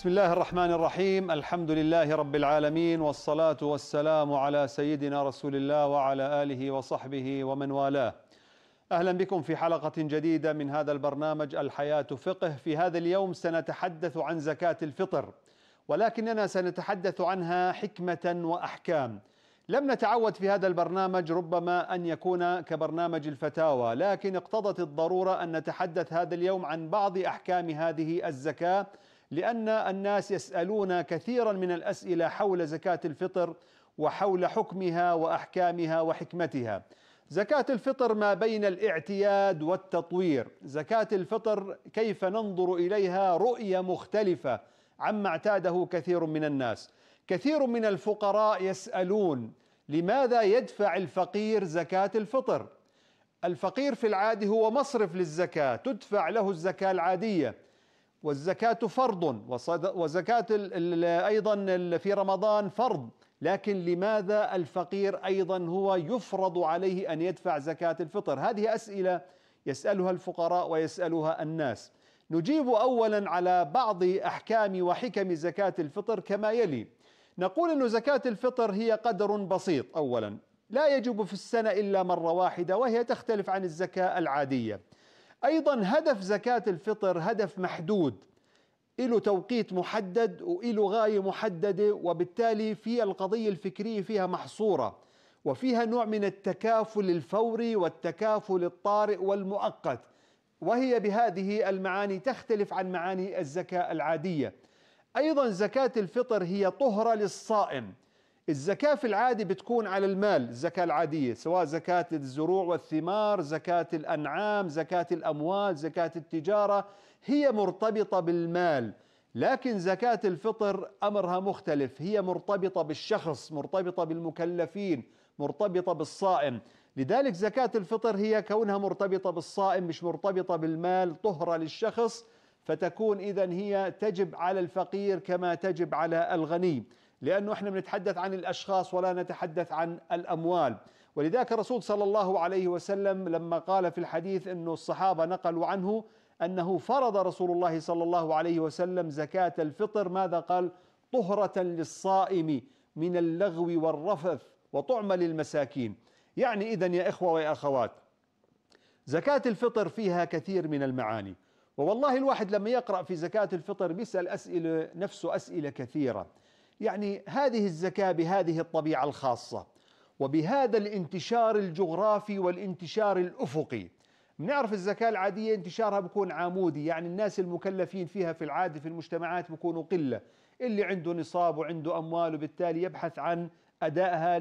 بسم الله الرحمن الرحيم الحمد لله رب العالمين والصلاة والسلام على سيدنا رسول الله وعلى آله وصحبه ومن والاه أهلا بكم في حلقة جديدة من هذا البرنامج الحياة فقه في هذا اليوم سنتحدث عن زكاة الفطر ولكننا سنتحدث عنها حكمة وأحكام لم نتعود في هذا البرنامج ربما أن يكون كبرنامج الفتاوى لكن اقتضت الضرورة أن نتحدث هذا اليوم عن بعض أحكام هذه الزكاة لأن الناس يسألون كثيرا من الأسئلة حول زكاة الفطر وحول حكمها وأحكامها وحكمتها زكاة الفطر ما بين الاعتياد والتطوير زكاة الفطر كيف ننظر إليها رؤية مختلفة عما اعتاده كثير من الناس كثير من الفقراء يسألون لماذا يدفع الفقير زكاة الفطر؟ الفقير في العادي هو مصرف للزكاة تدفع له الزكاة العادية والزكاة فرض وزكاة أيضا في رمضان فرض لكن لماذا الفقير أيضا هو يفرض عليه أن يدفع زكاة الفطر هذه أسئلة يسألها الفقراء ويسألها الناس نجيب أولا على بعض أحكام وحكم زكاة الفطر كما يلي نقول أن زكاة الفطر هي قدر بسيط أولا لا يجب في السنة إلا مرة واحدة وهي تختلف عن الزكاة العادية أيضا هدف زكاة الفطر هدف محدود له توقيت محدد وله غاية محددة وبالتالي في القضية الفكرية فيها محصورة وفيها نوع من التكافل الفوري والتكافل الطارئ والمؤقت وهي بهذه المعاني تختلف عن معاني الزكاة العادية أيضا زكاة الفطر هي طهرة للصائم الزكاة في العادي بتكون على المال الزكاة العادية سواء زكاة الزروع والثمار زكاة الأنعام زكاة الأموال زكاة التجارة هي مرتبطة بالمال لكن زكاة الفطر أمرها مختلف هي مرتبطة بالشخص مرتبطة بالمكلفين مرتبطة بالصائم لذلك زكاة الفطر هي كونها مرتبطة بالصائم مش مرتبطة بالمال طهرة للشخص فتكون إذا هي تجب على الفقير كما تجب على الغني لأنه احنا بنتحدث عن الأشخاص ولا نتحدث عن الأموال ولذلك الرسول صلى الله عليه وسلم لما قال في الحديث أنه الصحابة نقلوا عنه أنه فرض رسول الله صلى الله عليه وسلم زكاة الفطر ماذا قال طهرة للصائم من اللغو والرفث وطعم للمساكين يعني إذا يا إخوة ويا أخوات زكاة الفطر فيها كثير من المعاني ووالله الواحد لما يقرأ في زكاة الفطر بيسأل أسئلة نفسه أسئلة كثيرة يعني هذه الزكاه بهذه الطبيعه الخاصه وبهذا الانتشار الجغرافي والانتشار الافقي بنعرف الزكاة العادية انتشارها بكون عامودي يعني الناس المكلفين فيها في العادة في المجتمعات بكونوا قلة اللي عنده نصاب وعنده أموال وبالتالي يبحث عن أدائها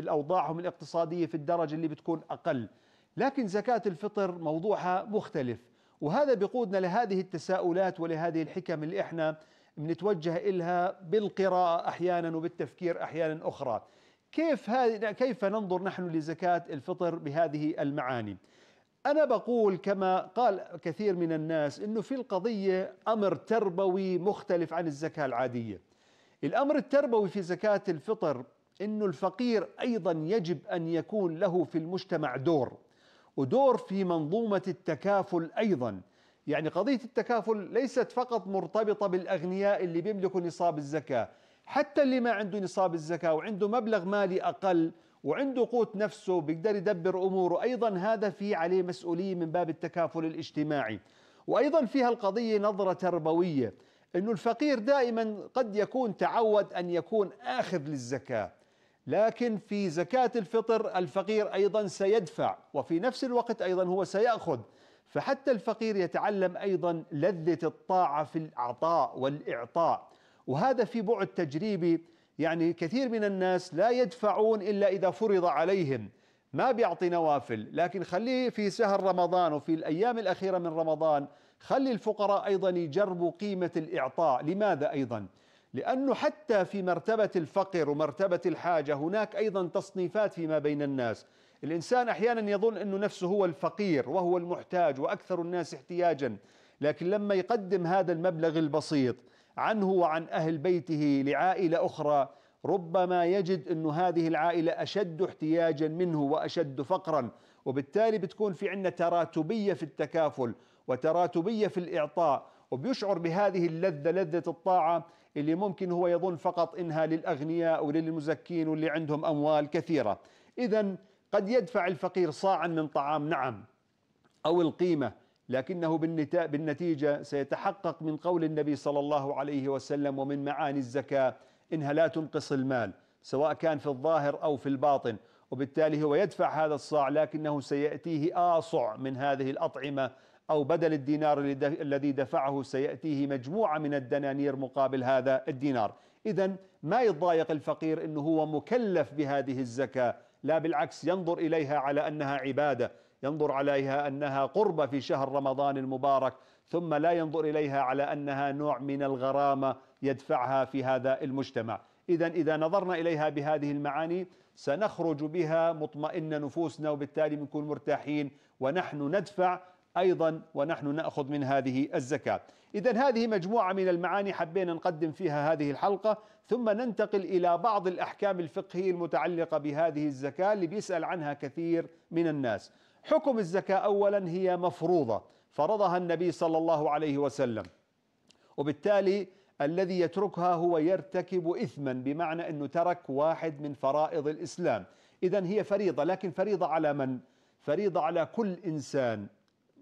لأوضاعهم الاقتصادية في الدرجة اللي بتكون أقل لكن زكاة الفطر موضوعها مختلف وهذا بقودنا لهذه التساؤلات ولهذه الحكم اللي احنا بنتوجه إلها بالقراءة أحيانا وبالتفكير أحيانا أخرى كيف, هذه كيف ننظر نحن لزكاة الفطر بهذه المعاني أنا بقول كما قال كثير من الناس أنه في القضية أمر تربوي مختلف عن الزكاة العادية الأمر التربوي في زكاة الفطر أنه الفقير أيضا يجب أن يكون له في المجتمع دور ودور في منظومة التكافل أيضا يعني قضية التكافل ليست فقط مرتبطة بالأغنياء اللي بيملكوا نصاب الزكاة حتى اللي ما عنده نصاب الزكاة وعنده مبلغ مالي أقل وعنده قوت نفسه بيقدر يدبر أموره أيضا هذا في عليه مسؤولية من باب التكافل الاجتماعي وأيضا فيها القضية نظرة تربوية أنه الفقير دائما قد يكون تعود أن يكون آخذ للزكاة لكن في زكاة الفطر الفقير أيضا سيدفع وفي نفس الوقت أيضا هو سيأخذ فحتى الفقير يتعلم ايضا لذه الطاعه في العطاء والاعطاء وهذا في بعد تجريبي يعني كثير من الناس لا يدفعون الا اذا فرض عليهم ما بيعطي نوافل لكن خليه في شهر رمضان وفي الايام الاخيره من رمضان خلي الفقراء ايضا يجربوا قيمه الاعطاء لماذا ايضا لانه حتى في مرتبه الفقر ومرتبه الحاجه هناك ايضا تصنيفات فيما بين الناس الإنسان أحيانا يظن أنه نفسه هو الفقير وهو المحتاج وأكثر الناس احتياجا لكن لما يقدم هذا المبلغ البسيط عنه وعن أهل بيته لعائلة أخرى ربما يجد أن هذه العائلة أشد احتياجا منه وأشد فقرا وبالتالي بتكون في عندنا تراتبية في التكافل وتراتبية في الإعطاء وبيشعر بهذه اللذة لذة الطاعة اللي ممكن هو يظن فقط إنها للأغنياء وللمزكين واللي عندهم أموال كثيرة إذا قد يدفع الفقير صاعا من طعام نعم أو القيمة لكنه بالنتيجة سيتحقق من قول النبي صلى الله عليه وسلم ومن معاني الزكاة إنها لا تنقص المال سواء كان في الظاهر أو في الباطن وبالتالي هو يدفع هذا الصاع لكنه سيأتيه آصع من هذه الأطعمة أو بدل الدينار الذي دفعه سيأتيه مجموعة من الدنانير مقابل هذا الدينار إذا ما يتضايق الفقير أنه هو مكلف بهذه الزكاة لا بالعكس ينظر إليها على أنها عبادة ينظر عليها أنها قربة في شهر رمضان المبارك ثم لا ينظر إليها على أنها نوع من الغرامة يدفعها في هذا المجتمع إذا إذا نظرنا إليها بهذه المعاني سنخرج بها مطمئن نفوسنا وبالتالي بنكون مرتاحين ونحن ندفع أيضا ونحن نأخذ من هذه الزكاة إذا هذه مجموعة من المعاني حبينا نقدم فيها هذه الحلقة ثم ننتقل إلى بعض الأحكام الفقهية المتعلقة بهذه الزكاة اللي بيسأل عنها كثير من الناس حكم الزكاة أولا هي مفروضة فرضها النبي صلى الله عليه وسلم وبالتالي الذي يتركها هو يرتكب إثما بمعنى أنه ترك واحد من فرائض الإسلام إذا هي فريضة لكن فريضة على من؟ فريضة على كل إنسان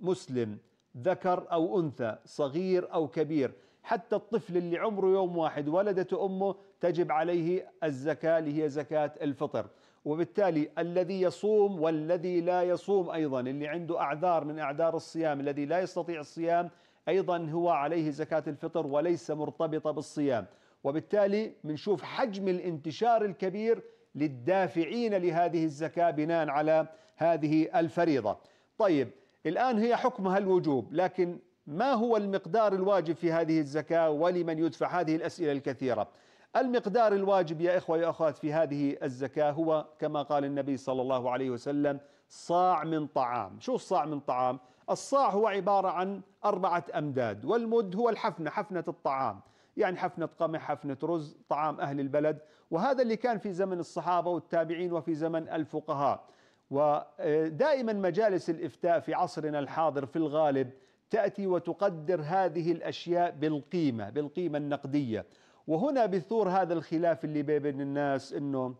مسلم ذكر أو أنثى صغير أو كبير حتى الطفل اللي عمره يوم واحد ولدته أمه تجب عليه الزكاة اللي هي زكاة الفطر وبالتالي الذي يصوم والذي لا يصوم أيضا اللي عنده أعذار من أعذار الصيام الذي لا يستطيع الصيام أيضا هو عليه زكاة الفطر وليس مرتبطة بالصيام وبالتالي بنشوف حجم الانتشار الكبير للدافعين لهذه الزكاة بناء على هذه الفريضة طيب الآن هي حكمها الوجوب لكن ما هو المقدار الواجب في هذه الزكاة ولمن يدفع هذه الأسئلة الكثيرة المقدار الواجب يا إخوة وأخوات أخوات في هذه الزكاة هو كما قال النبي صلى الله عليه وسلم صاع من طعام شو الصاع من طعام؟ الصاع هو عبارة عن أربعة أمداد والمد هو الحفنة حفنة الطعام يعني حفنة قمح حفنة رز طعام أهل البلد وهذا اللي كان في زمن الصحابة والتابعين وفي زمن الفقهاء ودائما مجالس الافتاء في عصرنا الحاضر في الغالب تاتي وتقدر هذه الاشياء بالقيمه بالقيمه النقديه وهنا بثور هذا الخلاف اللي بين الناس انه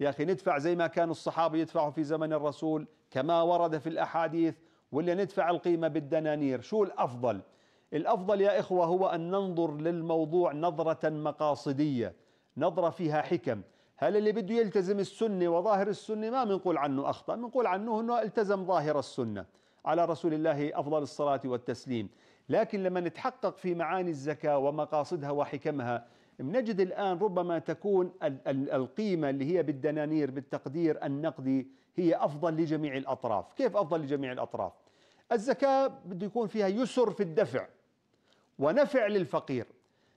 يا اخي ندفع زي ما كانوا الصحابه يدفعوا في زمن الرسول كما ورد في الاحاديث ولا ندفع القيمه بالدنانير شو الافضل الافضل يا اخوه هو ان ننظر للموضوع نظره مقاصديه نظره فيها حكم هل اللي بده يلتزم السنة وظاهر السنة ما بنقول عنه أخطأ بنقول عنه أنه التزم ظاهر السنة على رسول الله أفضل الصلاة والتسليم لكن لما نتحقق في معاني الزكاة ومقاصدها وحكمها نجد الآن ربما تكون القيمة اللي هي بالدنانير بالتقدير النقدي هي أفضل لجميع الأطراف كيف أفضل لجميع الأطراف؟ الزكاة بده يكون فيها يسر في الدفع ونفع للفقير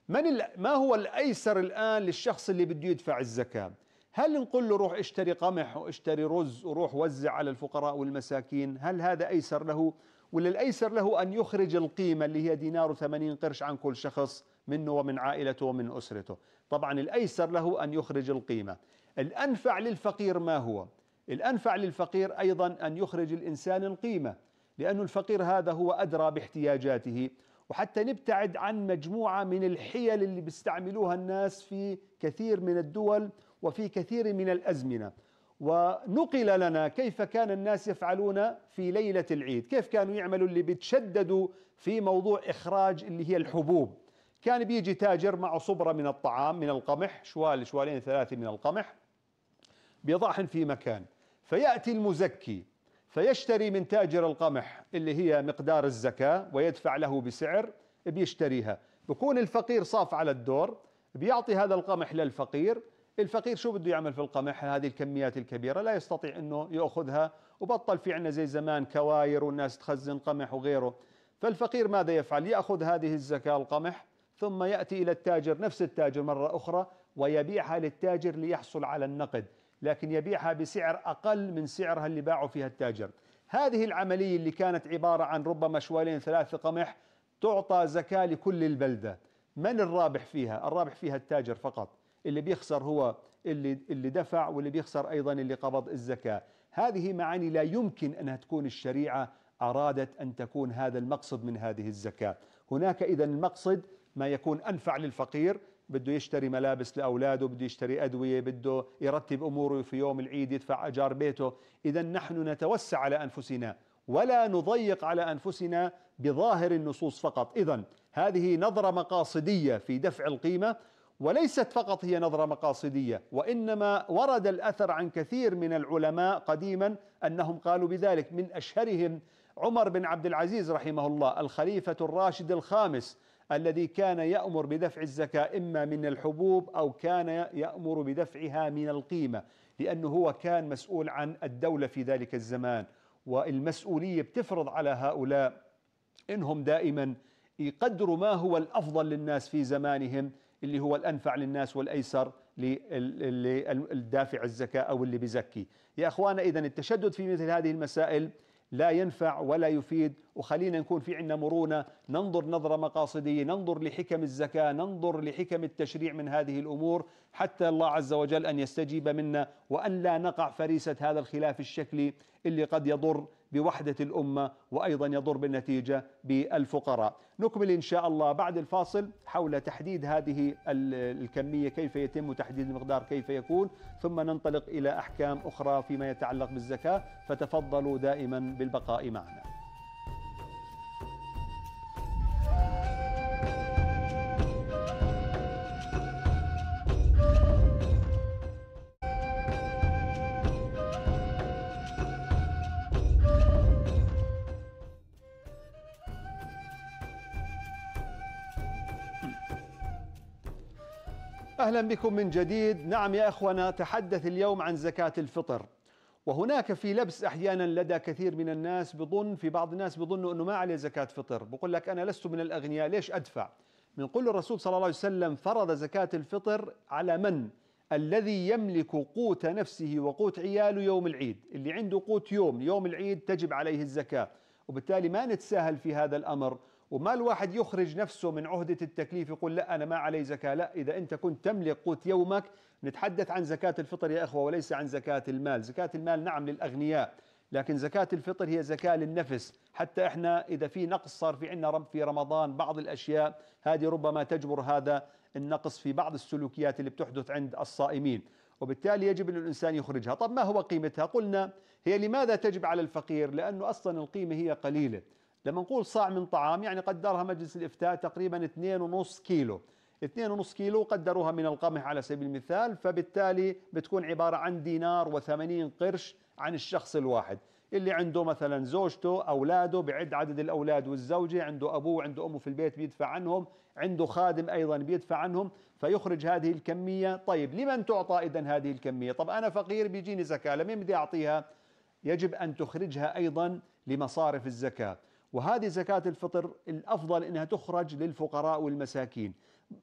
من ما هو الايسر الان للشخص اللي بده يدفع الزكاه هل نقول له روح اشتري قمح واشتري رز وروح وزع على الفقراء والمساكين هل هذا ايسر له ولا الايسر له ان يخرج القيمه اللي هي دينار و80 قرش عن كل شخص منه ومن عائلته ومن اسرته طبعا الايسر له ان يخرج القيمه الانفع للفقير ما هو الانفع للفقير ايضا ان يخرج الانسان القيمه لانه الفقير هذا هو أدرى باحتياجاته وحتى نبتعد عن مجموعة من الحيل اللي بيستعملوها الناس في كثير من الدول وفي كثير من الأزمنة ونقل لنا كيف كان الناس يفعلون في ليلة العيد كيف كانوا يعملوا اللي بتشددوا في موضوع إخراج اللي هي الحبوب كان بيجي تاجر معه صبرة من الطعام من القمح شوال شوالين ثلاثة من القمح بيضعهن في مكان فيأتي المزكي فيشتري من تاجر القمح اللي هي مقدار الزكاة ويدفع له بسعر بيشتريها بكون الفقير صاف على الدور بيعطي هذا القمح للفقير الفقير شو بده يعمل في القمح هذه الكميات الكبيرة لا يستطيع أنه يأخذها وبطل في عنا زي زمان كواير والناس تخزن قمح وغيره فالفقير ماذا يفعل يأخذ هذه الزكاة القمح ثم يأتي إلى التاجر نفس التاجر مرة أخرى ويبيعها للتاجر ليحصل على النقد لكن يبيعها بسعر أقل من سعرها اللي باعه فيها التاجر هذه العملية اللي كانت عبارة عن ربما شوالين ثلاثة قمح تعطى زكاة لكل البلدة من الرابح فيها؟ الرابح فيها التاجر فقط اللي بيخسر هو اللي اللي دفع واللي بيخسر ايضا اللي قبض الزكاه، هذه معاني لا يمكن انها تكون الشريعه ارادت ان تكون هذا المقصد من هذه الزكاه، هناك اذا المقصد ما يكون انفع للفقير بده يشتري ملابس لأولاده بده يشتري أدوية بده يرتب أموره في يوم العيد يدفع أجار بيته إذا نحن نتوسع على أنفسنا ولا نضيق على أنفسنا بظاهر النصوص فقط إذا هذه نظرة مقاصدية في دفع القيمة وليست فقط هي نظرة مقاصدية وإنما ورد الأثر عن كثير من العلماء قديما أنهم قالوا بذلك من أشهرهم عمر بن عبد العزيز رحمه الله الخليفة الراشد الخامس الذي كان يأمر بدفع الزكاة إما من الحبوب أو كان يأمر بدفعها من القيمة لأنه هو كان مسؤول عن الدولة في ذلك الزمان والمسؤولية بتفرض على هؤلاء إنهم دائما يقدروا ما هو الأفضل للناس في زمانهم اللي هو الأنفع للناس والأيسر للدافع الزكاة أو اللي بزكي يا أخوانا إذا التشدد في مثل هذه المسائل لا ينفع ولا يفيد وخلينا نكون في عندنا مرونة ننظر نظرة مقاصدية ننظر لحكم الزكاة ننظر لحكم التشريع من هذه الأمور حتى الله عز وجل أن يستجيب منا وأن لا نقع فريسة هذا الخلاف الشكلي اللي قد يضر بوحدة الأمة وأيضا يضر بالنتيجة بالفقراء نكمل إن شاء الله بعد الفاصل حول تحديد هذه الكمية كيف يتم تحديد المقدار كيف يكون ثم ننطلق إلى أحكام أخرى فيما يتعلق بالزكاة فتفضلوا دائما بالبقاء معنا أهلا بكم من جديد نعم يا إخوانا تحدث اليوم عن زكاة الفطر وهناك في لبس أحيانا لدى كثير من الناس بظن في بعض الناس بظنوا أنه ما عليه زكاة فطر بقول لك أنا لست من الأغنياء ليش أدفع بنقول الرسول صلى الله عليه وسلم فرض زكاة الفطر على من الذي يملك قوت نفسه وقوت عياله يوم العيد اللي عنده قوت يوم يوم العيد تجب عليه الزكاة وبالتالي ما نتساهل في هذا الأمر وما الواحد يخرج نفسه من عهدة التكليف يقول لا أنا ما علي زكاة لا إذا أنت كنت تملك قوت يومك نتحدث عن زكاة الفطر يا إخوة وليس عن زكاة المال زكاة المال نعم للأغنياء لكن زكاة الفطر هي زكاة للنفس حتى إحنا إذا في نقص صار في عندنا في رمضان بعض الأشياء هذه ربما تجبر هذا النقص في بعض السلوكيات اللي بتحدث عند الصائمين وبالتالي يجب أن الإنسان يخرجها طب ما هو قيمتها قلنا هي لماذا تجب على الفقير لأنه أصلا القيمة هي قليلة لما نقول صاع من طعام يعني قدرها مجلس الإفتاء تقريبا 2.5 كيلو 2.5 كيلو قدروها من القمح على سبيل المثال فبالتالي بتكون عبارة عن دينار و80 قرش عن الشخص الواحد اللي عنده مثلا زوجته أولاده بعد عدد الأولاد والزوجة عنده أبوه عنده أمه في البيت بيدفع عنهم عنده خادم أيضا بيدفع عنهم فيخرج هذه الكمية طيب لمن تعطى إذا هذه الكمية طب أنا فقير بيجيني زكاة لمين بدي أعطيها يجب أن تخرجها أيضا لمصارف الزكاة وهذه زكاة الفطر الأفضل أنها تخرج للفقراء والمساكين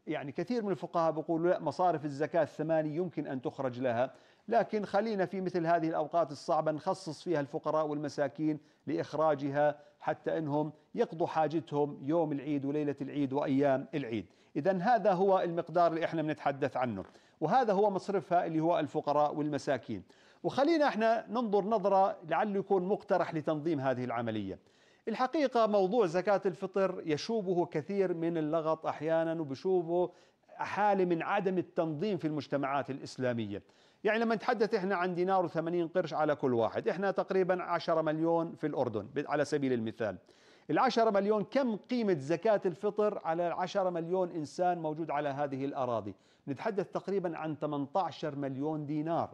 يعني كثير من الفقهاء بيقولوا لا مصارف الزكاة الثمانية يمكن أن تخرج لها لكن خلينا في مثل هذه الأوقات الصعبة نخصص فيها الفقراء والمساكين لإخراجها حتى أنهم يقضوا حاجتهم يوم العيد وليلة العيد وأيام العيد إذا هذا هو المقدار اللي إحنا بنتحدث عنه وهذا هو مصرفها اللي هو الفقراء والمساكين وخلينا احنا ننظر نظرة لعله يكون مقترح لتنظيم هذه العملية الحقيقة موضوع زكاة الفطر يشوبه كثير من اللغط أحيانا وبشوبه حالة من عدم التنظيم في المجتمعات الإسلامية يعني لما نتحدث احنا عن دينار وثمانين قرش على كل واحد احنا تقريبا عشرة مليون في الأردن على سبيل المثال العشرة مليون كم قيمة زكاة الفطر على العشرة مليون إنسان موجود على هذه الأراضي نتحدث تقريبا عن 18 مليون دينار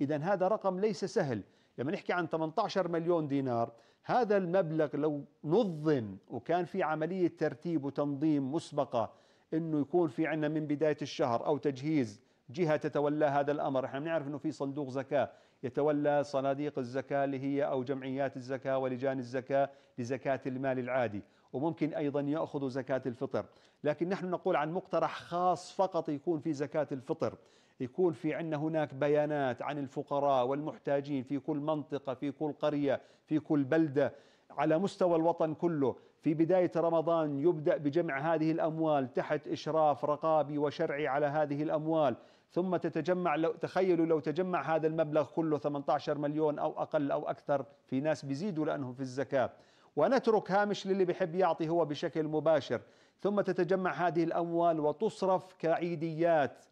إذا هذا رقم ليس سهل لما نحكي عن 18 مليون دينار هذا المبلغ لو نظم وكان في عملية ترتيب وتنظيم مسبقة انه يكون في عندنا من بداية الشهر او تجهيز جهة تتولى هذا الامر، احنا بنعرف انه في صندوق زكاة يتولى صناديق الزكاة اللي هي او جمعيات الزكاة ولجان الزكاة لزكاة المال العادي، وممكن ايضا ياخذوا زكاة الفطر، لكن نحن نقول عن مقترح خاص فقط يكون في زكاة الفطر، يكون في عندنا هناك بيانات عن الفقراء والمحتاجين في كل منطقة في كل قرية في كل بلدة على مستوى الوطن كله في بداية رمضان يبدأ بجمع هذه الأموال تحت إشراف رقابي وشرعي على هذه الأموال ثم تتجمع لو تخيلوا لو تجمع هذا المبلغ كله 18 مليون أو أقل أو أكثر في ناس بيزيدوا لأنهم في الزكاة ونترك هامش للي بيحب يعطي هو بشكل مباشر ثم تتجمع هذه الأموال وتصرف كعيديات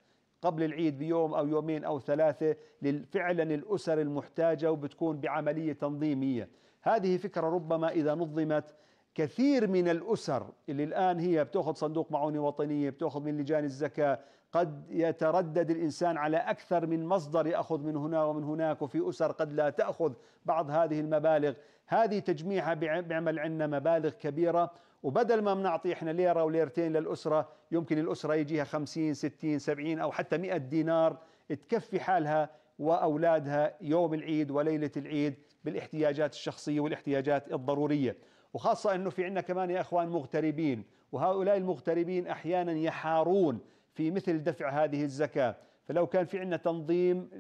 قبل العيد بيوم أو يومين أو ثلاثة فعلا الأسر المحتاجة وبتكون بعملية تنظيمية هذه فكرة ربما إذا نظمت كثير من الأسر اللي الآن هي بتأخذ صندوق معونة وطنية بتأخذ من لجان الزكاة قد يتردد الإنسان على أكثر من مصدر يأخذ من هنا ومن هناك وفي أسر قد لا تأخذ بعض هذه المبالغ هذه تجميعها بيعمل عندنا مبالغ كبيرة وبدل ما بنعطي احنا ليره وليرتين للاسره يمكن الاسره يجيها 50 60 70 او حتى 100 دينار تكفي حالها واولادها يوم العيد وليله العيد بالاحتياجات الشخصيه والاحتياجات الضروريه وخاصه انه في عندنا كمان يا اخوان مغتربين وهؤلاء المغتربين احيانا يحارون في مثل دفع هذه الزكاه فلو كان في عندنا تنظيم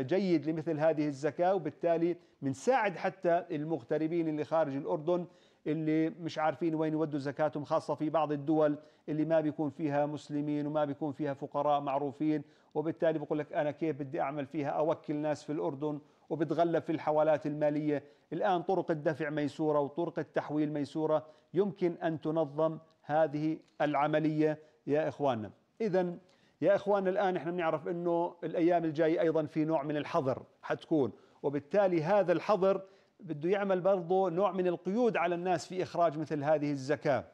جيد لمثل هذه الزكاه وبالتالي بنساعد حتى المغتربين اللي خارج الاردن اللي مش عارفين وين يودوا زكاتهم خاصة في بعض الدول اللي ما بيكون فيها مسلمين وما بيكون فيها فقراء معروفين وبالتالي بقول لك أنا كيف بدي أعمل فيها أوكل ناس في الأردن وبتغلب في الحوالات المالية الآن طرق الدفع ميسورة وطرق التحويل ميسورة يمكن أن تنظم هذه العملية يا إخواننا إذا يا إخواننا الآن إحنا بنعرف أنه الأيام الجاية أيضا في نوع من الحظر حتكون وبالتالي هذا الحظر بده يعمل برضه نوع من القيود على الناس في إخراج مثل هذه الزكاة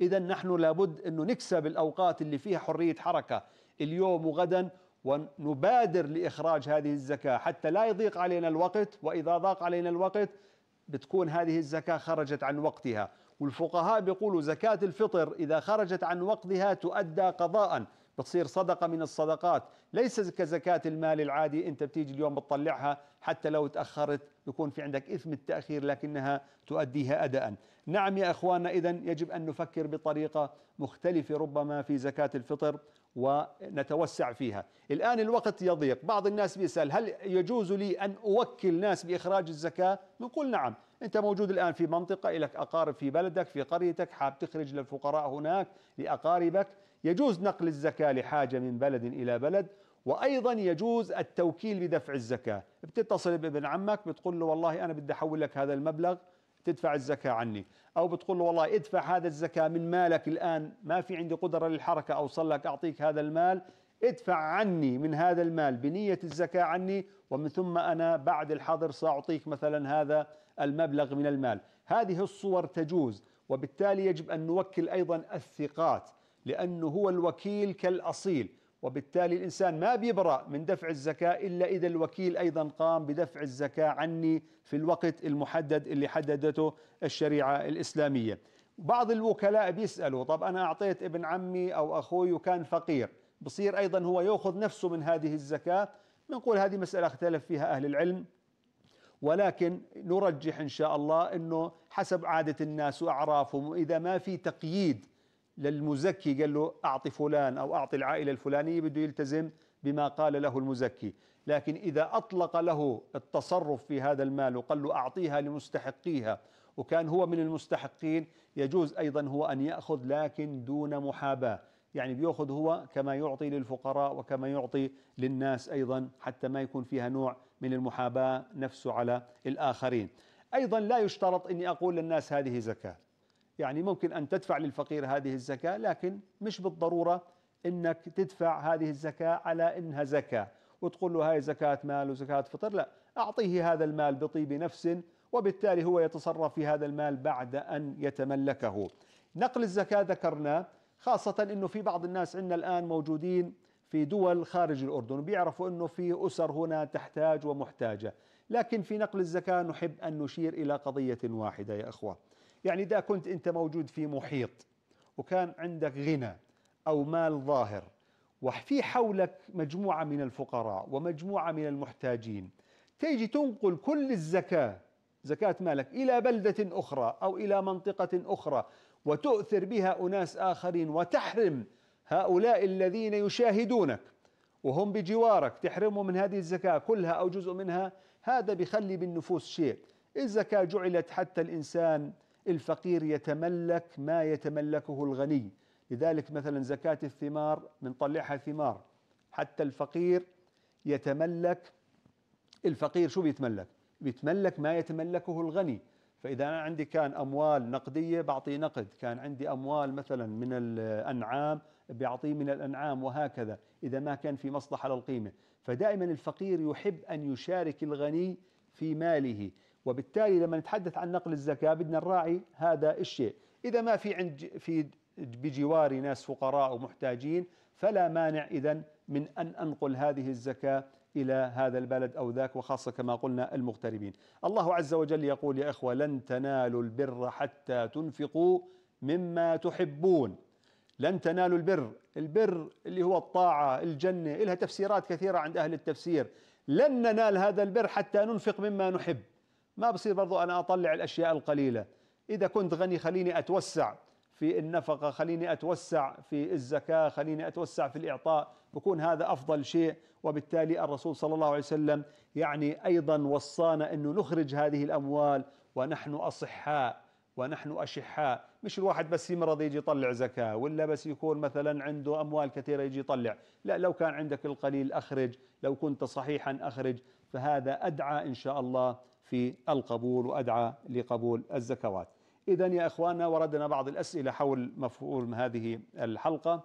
إذا نحن لابد أنه نكسب الأوقات اللي فيها حرية حركة اليوم وغدا ونبادر لإخراج هذه الزكاة حتى لا يضيق علينا الوقت وإذا ضاق علينا الوقت بتكون هذه الزكاة خرجت عن وقتها والفقهاء بيقولوا زكاة الفطر إذا خرجت عن وقتها تؤدى قضاء بتصير صدقه من الصدقات ليس كزكاه المال العادي انت بتيجي اليوم بتطلعها حتى لو تاخرت يكون في عندك اثم التاخير لكنها تؤديها اداء نعم يا اخواننا اذا يجب ان نفكر بطريقه مختلفه ربما في زكاه الفطر ونتوسع فيها الان الوقت يضيق بعض الناس بيسال هل يجوز لي ان اوكل ناس باخراج الزكاه نقول نعم انت موجود الان في منطقه لك اقارب في بلدك في قريتك حاب تخرج للفقراء هناك لاقاربك يجوز نقل الزكاة لحاجة من بلد إلى بلد وأيضا يجوز التوكيل بدفع الزكاة بتتصل بابن عمك بتقول له والله أنا بدي أحول لك هذا المبلغ تدفع الزكاة عني أو بتقول له والله ادفع هذا الزكاة من مالك الآن ما في عندي قدرة للحركة أوصل لك أعطيك هذا المال ادفع عني من هذا المال بنية الزكاة عني ومن ثم أنا بعد الحظر سأعطيك مثلا هذا المبلغ من المال هذه الصور تجوز وبالتالي يجب أن نوكل أيضا الثقات لأنه هو الوكيل كالأصيل وبالتالي الإنسان ما بيبرأ من دفع الزكاة إلا إذا الوكيل أيضا قام بدفع الزكاة عني في الوقت المحدد اللي حددته الشريعة الإسلامية بعض الوكلاء بيسألوا طب أنا أعطيت ابن عمي أو أخوي وكان فقير بصير أيضا هو يأخذ نفسه من هذه الزكاة بنقول هذه مسألة اختلف فيها أهل العلم ولكن نرجح إن شاء الله أنه حسب عادة الناس وأعرافهم وإذا ما في تقييد للمزكي قال له أعطي فلان أو أعطي العائلة الفلانية بده يلتزم بما قال له المزكي لكن إذا أطلق له التصرف في هذا المال وقال له أعطيها لمستحقيها وكان هو من المستحقين يجوز أيضا هو أن يأخذ لكن دون محاباة يعني بيأخذ هو كما يعطي للفقراء وكما يعطي للناس أيضا حتى ما يكون فيها نوع من المحاباة نفسه على الآخرين أيضا لا يشترط أني أقول للناس هذه زكاة يعني ممكن أن تدفع للفقير هذه الزكاة لكن مش بالضرورة أنك تدفع هذه الزكاة على أنها زكاة وتقول له هاي زكاة مال وزكاة فطر لا أعطيه هذا المال بطيب نفس وبالتالي هو يتصرف في هذا المال بعد أن يتملكه نقل الزكاة ذكرناه خاصة أنه في بعض الناس عندنا الآن موجودين في دول خارج الأردن بيعرفوا أنه في أسر هنا تحتاج ومحتاجة لكن في نقل الزكاة نحب أن نشير إلى قضية واحدة يا أخوة يعني إذا كنت أنت موجود في محيط وكان عندك غنى أو مال ظاهر وفي حولك مجموعة من الفقراء ومجموعة من المحتاجين تيجي تنقل كل الزكاة زكاة مالك إلى بلدة أخرى أو إلى منطقة أخرى وتؤثر بها أناس آخرين وتحرم هؤلاء الذين يشاهدونك وهم بجوارك تحرمهم من هذه الزكاة كلها أو جزء منها هذا بخلي بالنفوس شيء الزكاة جعلت حتى الإنسان الفقير يتملك ما يتملكه الغني لذلك مثلا زكاة الثمار بنطلعها ثمار حتى الفقير يتملك الفقير شو بيتملك؟ بيتملك ما يتملكه الغني فإذا أنا عندي كان أموال نقدية بعطيه نقد كان عندي أموال مثلا من الأنعام بيعطيه من الأنعام وهكذا إذا ما كان في مصلحة للقيمة فدائما الفقير يحب أن يشارك الغني في ماله وبالتالي لما نتحدث عن نقل الزكاة بدنا نراعي هذا الشيء إذا ما في عند في بجواري ناس فقراء ومحتاجين فلا مانع إذا من أن أنقل هذه الزكاة إلى هذا البلد أو ذاك وخاصة كما قلنا المغتربين الله عز وجل يقول يا إخوة لن تنالوا البر حتى تنفقوا مما تحبون لن تنالوا البر البر اللي هو الطاعة الجنة لها تفسيرات كثيرة عند أهل التفسير لن ننال هذا البر حتى ننفق مما نحب ما بصير برضو أنا أطلع الأشياء القليلة إذا كنت غني خليني أتوسع في النفقة خليني أتوسع في الزكاة خليني أتوسع في الإعطاء بكون هذا أفضل شيء وبالتالي الرسول صلى الله عليه وسلم يعني أيضا وصانا أنه نخرج هذه الأموال ونحن أصحاء ونحن أشحاء مش الواحد بس يمرض يجي يطلع زكاة ولا بس يكون مثلا عنده أموال كثيرة يجي يطلع لا لو كان عندك القليل أخرج لو كنت صحيحا أخرج فهذا أدعى إن شاء الله في القبول وأدعى لقبول الزكوات إذا يا إخواننا وردنا بعض الأسئلة حول مفهوم هذه الحلقة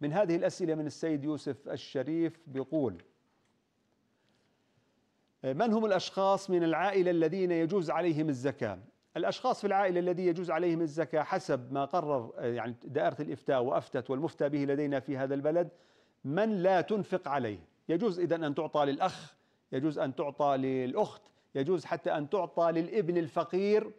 من هذه الأسئلة من السيد يوسف الشريف بيقول من هم الأشخاص من العائلة الذين يجوز عليهم الزكاة الأشخاص في العائلة الذي يجوز عليهم الزكاة حسب ما قرر يعني دائرة الإفتاء وأفتت والمفتى به لدينا في هذا البلد من لا تنفق عليه يجوز إذا أن تعطى للأخ يجوز أن تعطى للأخت يجوز حتى أن تعطى للابن الفقير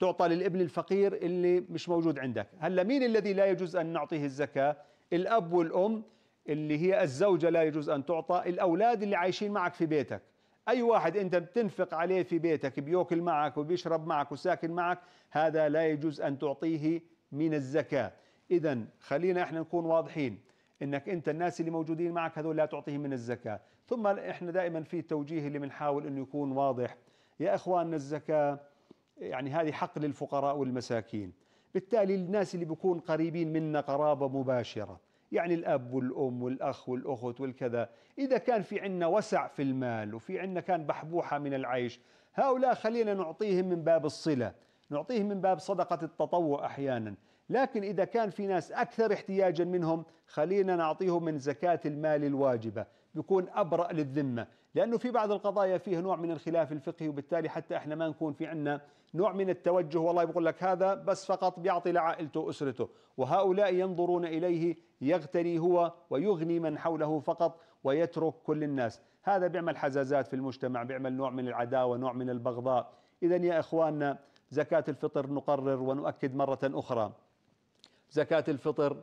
تعطى للابن الفقير اللي مش موجود عندك هلا مين الذي لا يجوز أن نعطيه الزكاة الأب والأم اللي هي الزوجة لا يجوز أن تعطى الأولاد اللي عايشين معك في بيتك أي واحد أنت بتنفق عليه في بيتك بيأكل معك وبيشرب معك وساكن معك هذا لا يجوز أن تعطيه من الزكاة إذا خلينا إحنا نكون واضحين انك انت الناس اللي موجودين معك هذول لا تعطيهم من الزكاه ثم احنا دائما في توجيه اللي بنحاول انه يكون واضح يا اخواننا الزكاه يعني هذه حق للفقراء والمساكين بالتالي الناس اللي بيكون قريبين منا قرابه مباشره يعني الاب والام والاخ والاخت والكذا اذا كان في عندنا وسع في المال وفي عندنا كان بحبوحه من العيش هؤلاء خلينا نعطيهم من باب الصله نعطيهم من باب صدقه التطوع احيانا لكن إذا كان في ناس أكثر احتياجا منهم خلينا نعطيهم من زكاة المال الواجبة بيكون أبرأ للذمة لأنه في بعض القضايا فيها نوع من الخلاف الفقهي وبالتالي حتى إحنا ما نكون في عنا نوع من التوجه والله بقول لك هذا بس فقط بيعطي لعائلته أسرته وهؤلاء ينظرون إليه يغتني هو ويغني من حوله فقط ويترك كل الناس هذا بيعمل حزازات في المجتمع بيعمل نوع من العداوة نوع من البغضاء إذا يا إخواننا زكاة الفطر نقرر ونؤكد مرة أخرى زكاة الفطر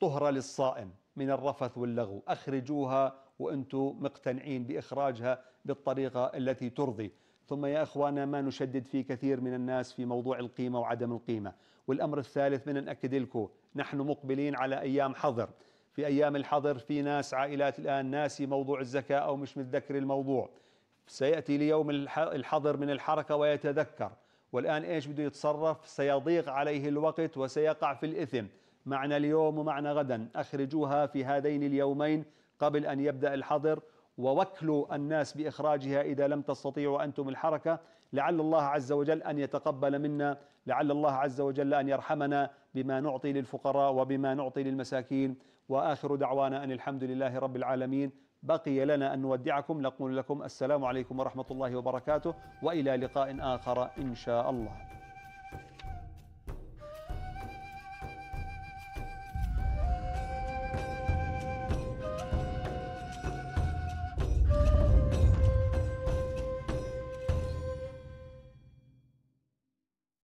طهرة للصائم من الرفث واللغو أخرجوها وأنتم مقتنعين بإخراجها بالطريقة التي ترضي ثم يا اخوانا ما نشدد في كثير من الناس في موضوع القيمه وعدم القيمه، والامر الثالث بدنا ناكد لكم نحن مقبلين على ايام حظر، في ايام الحظر في ناس عائلات الان ناسي موضوع الزكاه او مش متذكر الموضوع. سياتي ليوم الحظر من الحركه ويتذكر، والآن إيش بده يتصرف سيضيق عليه الوقت وسيقع في الإثم معنا اليوم ومعنا غدا أخرجوها في هذين اليومين قبل أن يبدأ الحظر ووكلوا الناس بإخراجها إذا لم تستطيعوا أنتم الحركة لعل الله عز وجل أن يتقبل منا لعل الله عز وجل أن يرحمنا بما نعطي للفقراء وبما نعطي للمساكين وآخر دعوانا أن الحمد لله رب العالمين بقي لنا أن نودعكم نقول لكم السلام عليكم ورحمة الله وبركاته وإلى لقاء آخر إن شاء الله